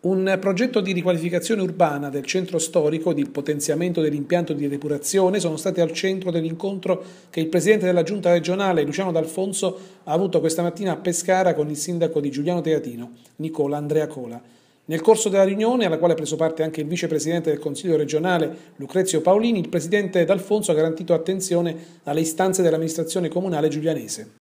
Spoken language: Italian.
Un progetto di riqualificazione urbana del centro storico e di potenziamento dell'impianto di depurazione sono stati al centro dell'incontro che il presidente della giunta regionale Luciano D'Alfonso ha avuto questa mattina a Pescara con il sindaco di Giuliano Teatino, Nicola Andrea Cola. Nel corso della riunione, alla quale ha preso parte anche il vicepresidente del Consiglio regionale Lucrezio Paolini, il presidente D'Alfonso ha garantito attenzione alle istanze dell'amministrazione comunale giulianese.